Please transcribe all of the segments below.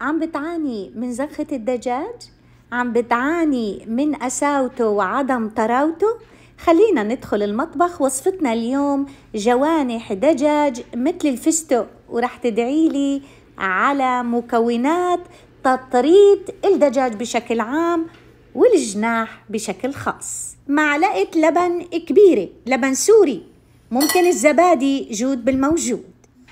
عم بتعاني من زنخة الدجاج عم بتعاني من قساوته وعدم طراوته خلينا ندخل المطبخ وصفتنا اليوم جوانح دجاج مثل الفستق ورح تدعيلي على مكونات تطريد الدجاج بشكل عام والجناح بشكل خاص معلقة لبن كبيرة لبن سوري ممكن الزبادي جود بالموجود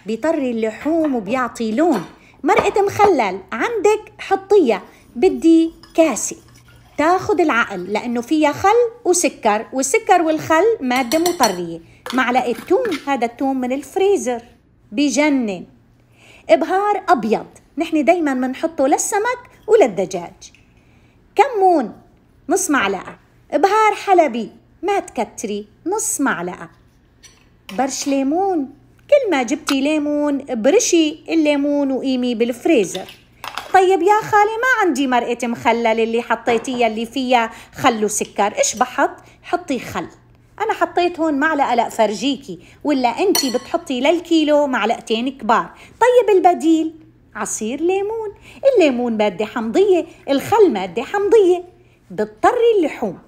بيطري اللحوم وبيعطي لون مرقة مخلل عندك حطيها بدي كاسة تاخد العقل لأنه فيها خل وسكر والسكر والخل مادة مطرية معلقة توم هذا التوم من الفريزر بجنن إبهار أبيض نحن دايما بنحطه للسمك وللدجاج كمون نص معلقة إبهار حلبي ما تكتري نص معلقة برش ليمون كل ما جبتي ليمون برشي الليمون وقيمي بالفريزر طيب يا خالي ما عندي مرقة مخلل اللي حطيتيها اللي فيها خل وسكر ايش بحط حطي خل انا حطيت هون معلقه لافرجيكي ولا انت بتحطي للكيلو معلقتين كبار طيب البديل عصير ليمون الليمون ماده حمضيه الخل ماده حمضيه بتطري اللحوم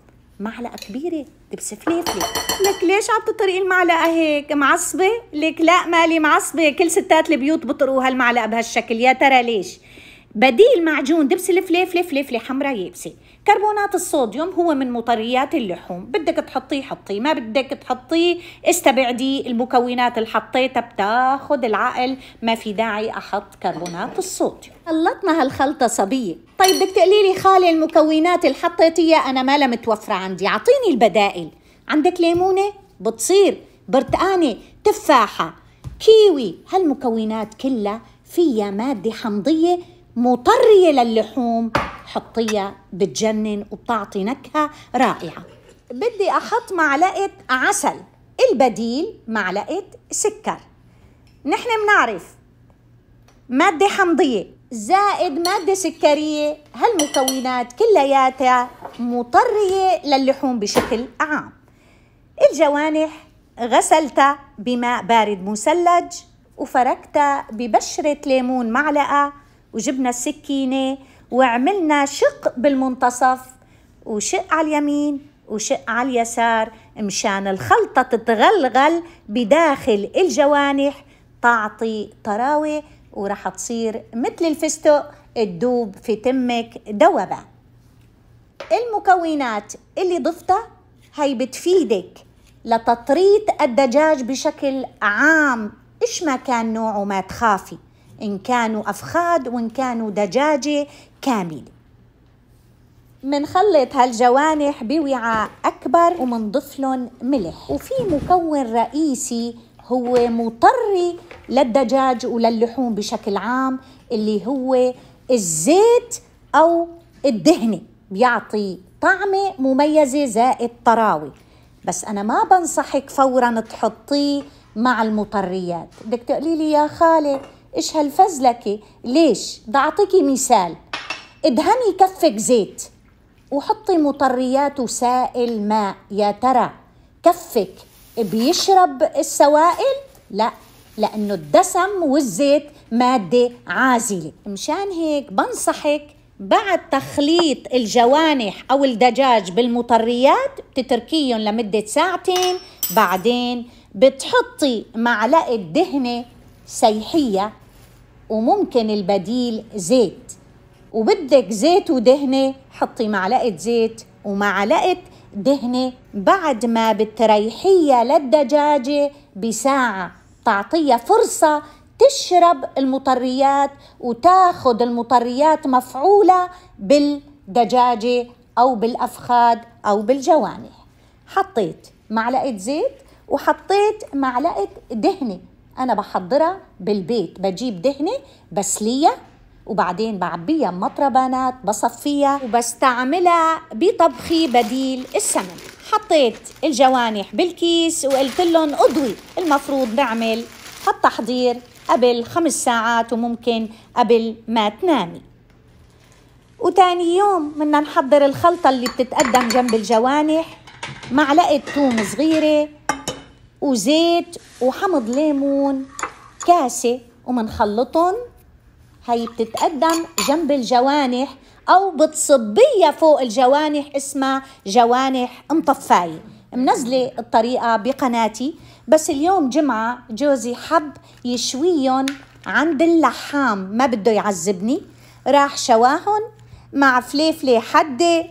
معلقه كبيره دبس فليفلة لك ليش عم تطرقي المعلقه هيك معصبه لك لا مالي معصبه كل ستات البيوت بطرقوا هالمعلقه بهالشكل يا ترى ليش بديل معجون دبس الفليفلة فليفلة فلي فلي حمراء يابسه كربونات الصوديوم هو من مطريات اللحوم بدك تحطيه حطيه ما بدك تحطيه استبعدي المكونات اللي حطيتها بتاخد العقل ما في داعي احط كربونات الصوديوم خلطنا هالخلطه صبيه طيب بدك تقولي لي خالي المكونات اللي حطيتيها انا ما متوفره عندي اعطيني البدائل عندك ليمونه بتصير برتقانه تفاحه كيوي هالمكونات كلها فيها ماده حمضيه مطرية للحوم حطيها بتجنن وبتعطي نكهة رائعة بدي أحط معلقة عسل البديل معلقة سكر نحن منعرف مادة حمضية زائد مادة سكرية هالمكونات كلياتها مطرية للحوم بشكل عام الجوانح غسلتها بماء بارد مثلج وفركتها ببشرة ليمون معلقة وجبنا السكينة وعملنا شق بالمنتصف وشق على اليمين وشق على اليسار مشان الخلطة تتغلغل بداخل الجوانح تعطي طراوة ورح تصير مثل الفستق تدوب في تمك دوبة المكونات اللي ضفتها هي بتفيدك لتطريط الدجاج بشكل عام إيش ما كان نوعه ما تخافي إن كانوا أفخاذ وإن كانوا دجاجة كاملة منخلط هالجوانح بوعاء أكبر ومنضف لهم ملح وفي مكون رئيسي هو مطري للدجاج وللحوم بشكل عام اللي هو الزيت أو الدهنة بيعطي طعمة مميزة زائد طراوة بس أنا ما بنصحك فورا تحطيه مع المطريات بدك تقولي لي يا خالي ايش هالفزلكه ليش بدي اعطيكي مثال ادهني كفك زيت وحطي مطريات وسائل ماء يا ترى كفك بيشرب السوائل لا لانه الدسم والزيت ماده عازله مشان هيك بنصحك بعد تخليط الجوانح او الدجاج بالمطريات بتتركيهم لمده ساعتين بعدين بتحطي معلقه دهنه سيحيه وممكن البديل زيت وبدك زيت ودهنة حطي معلقة زيت ومعلقة دهنة بعد ما بتريحيها للدجاجة بساعة تعطيها فرصة تشرب المطريات وتاخد المطريات مفعولة بالدجاجة أو بالأفخاد أو بالجوانح حطيت معلقة زيت وحطيت معلقة دهنة انا بحضرها بالبيت بجيب دهنه بسليها وبعدين بعبيها مطربانات بصفيها وبستعملها بطبخي بديل السمن حطيت الجوانح بالكيس وقلت لهم اضوي المفروض نعمل هالتحضير قبل خمس ساعات وممكن قبل ما تنامي وتاني يوم بدنا نحضر الخلطة اللي بتتقدم جنب الجوانح معلقة ثوم صغيرة وزيت وحمض ليمون كاسة ومنخلطهم هي بتتقدم جنب الجوانح أو بتصبيها فوق الجوانح اسمها جوانح مطفاية منزلة الطريقة بقناتي بس اليوم جمعة جوزي حب يشويهم عند اللحام ما بده يعذبني راح شواهن مع فليفلة حدة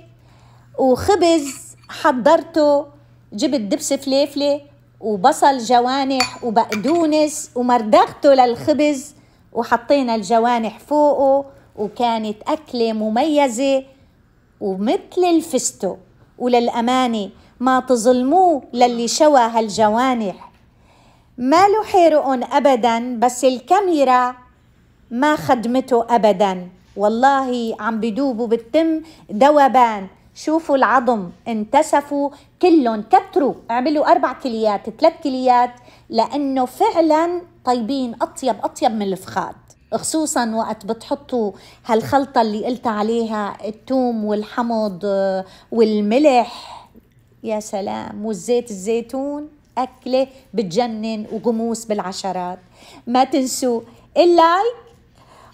وخبز حضرته جبت دبس فليفلة وبصل جوانح وبقدونس ومردغته للخبز وحطينا الجوانح فوقه وكانت أكلة مميزة ومثل الفستو وللأمانة ما تظلموه للي شوى هالجوانح ما له أبدا بس الكاميرا ما خدمته أبدا والله عم بدوبوا بالتم دوبان شوفوا العظم انتشفوا كلهم كتروا اعملوا اربع كليات ثلاث كليات لانه فعلا طيبين اطيب اطيب من الفخاد خصوصا وقت بتحطوا هالخلطة اللي قلت عليها التوم والحمض آه، والملح يا سلام والزيت الزيتون أكلة بتجنن وغموس بالعشرات ما تنسوا اللايك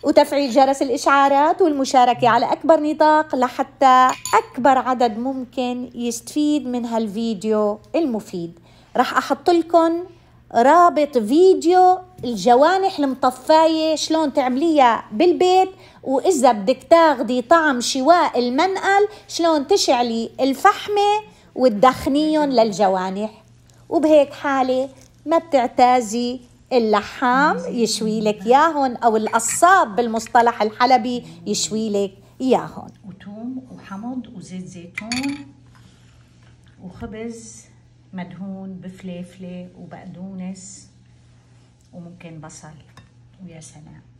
وتفعيل جرس الإشعارات والمشاركة على أكبر نطاق لحتى أكبر عدد ممكن يستفيد من هالفيديو المفيد رح أحط لكم رابط فيديو الجوانح المطفاية شلون تعمليها بالبيت وإذا بدك تاخدي طعم شواء المنقل شلون تشعلي الفحمة وتدخنيهم للجوانح وبهيك حالة ما بتعتازي اللحام يشوي لك ياهن او القصاب بالمصطلح الحلبي يشوي لك ياهن وتوم وحمض وزيت زيتون وخبز مدهون بفليفله وبقدونس وممكن بصل ويا سلام